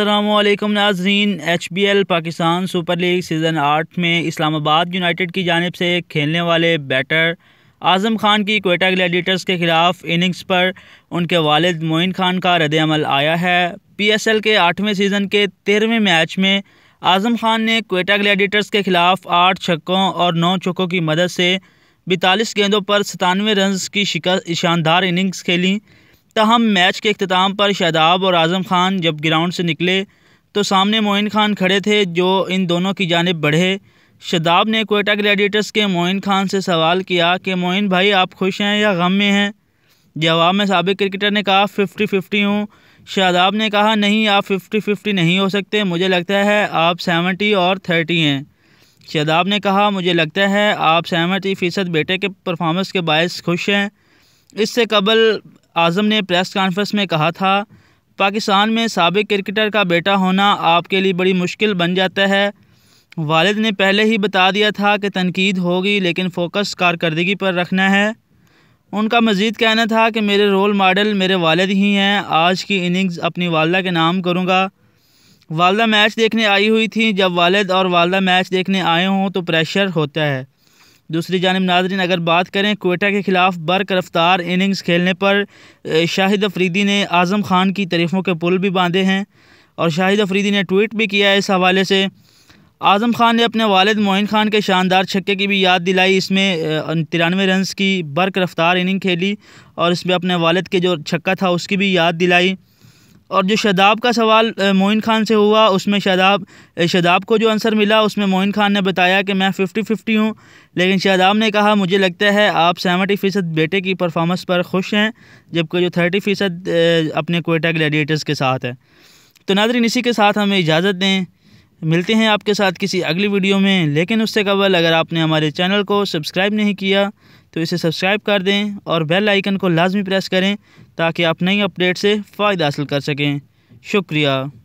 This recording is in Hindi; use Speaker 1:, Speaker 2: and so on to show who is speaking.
Speaker 1: असलकम नाजरीन H B L Pakistan super league season आठ में इस्लामाबाद यूनाइटेड की जानब से खेलने वाले बैटर आज़म खान की कोयटा ग्लैडिएटर्स के ख़िलाफ़ इनिंग्स पर उनके वालिद मोइन खान का रद्दमल आया है पी एस एल के आठवें सीज़न के तेरहवें मैच में आज़म खान ने कोयटा ग्लैडिएटर्स के ख़िलाफ़ आठ छक्कों और नौ छक्कों की मदद से बतालीस गेंदों पर सतानवे रन की शानदार इनिंग्स खेलें तहम मैच के अख्ताम पर शादाब और आज़म खान जब ग्राउंड से निकले तो सामने मोइन खान खड़े थे जो इन दोनों की जानब बढ़े शदाब ने कोयटा ग्लैडिएटर्स के मोइन खान से सवाल किया कि मोइन भाई आप खुश हैं या गम में हैं जवाब में सबक क्रिकेटर ने कहा फ़िफ्टी फ़िफ्टी हूँ शादाब ने कहा नहीं आप फ़िफ्टी फ़िफ्टी नहीं हो सकते मुझे लगता है आप सेवेंटी और थर्टी हैं शादाब ने कहा मुझे लगता है आप सेवेंटी फ़ीसद बेटे के परफॉर्मेंस के बायस खुश हैं इससे कबल आज़म ने प्रेस कॉन्फ्रेंस में कहा था पाकिस्तान में सबक क्रिकेटर का बेटा होना आपके लिए बड़ी मुश्किल बन जाता है वालद ने पहले ही बता दिया था कि तनकीद होगी लेकिन फ़ोकस कारकर्दगी पर रखना है उनका मज़ीद कहना था कि मेरे रोल मॉडल मेरे वालद ही हैं आज की इनिंग्स अपनी वालदा के नाम करूँगा वालदा मैच देखने आई हुई थी जब वालद और वालदा मैच देखने आए हों तो प्रेशर होता है दूसरी जानब नाजरीन अगर बात करें कोटा के खिलाफ बरक रफ्तार इनिंग्स खेलने पर शाहिद अफरीदी ने आज़म खान की तरीफ़ों के पुल भी बांधे हैं और शाहिद अफरीदी ने ट्वीट भी किया है इस हवाले से आज़म खान ने अपने वालिद मोइन खान के शानदार छक्के की भी याद दिलाई इसमें तिरानवे रनस की बरक रफ्तार इनिंग खेली और इसमें अपने वालद के जो छक्का था उसकी भी याद दिलाई और जो शदाब का सवाल मोइन खान से हुआ उसमें शदाब शदाब को जो आंसर मिला उसमें मोइन खान ने बताया कि मैं फ़िफ्टी फिफ्टी हूँ लेकिन शदाब ने कहा मुझे लगता है आप सेवेंटी फ़ीसद बेटे की परफॉर्मेंस पर खुश हैं जबकि जो थर्टी फ़ीसद अपने कोयटा ग्लैडिएटर्स के साथ है तो नादरी इसी के साथ हमें इजाज़त दें मिलते हैं आपके साथ किसी अगली वीडियो में लेकिन उससे कबल अगर आपने हमारे चैनल को सब्सक्राइब नहीं किया तो इसे सब्सक्राइब कर दें और बेल आइकन को लाजमी प्रेस करें ताकि आप नई अपडेट से फ़ायदा हासिल कर सकें शुक्रिया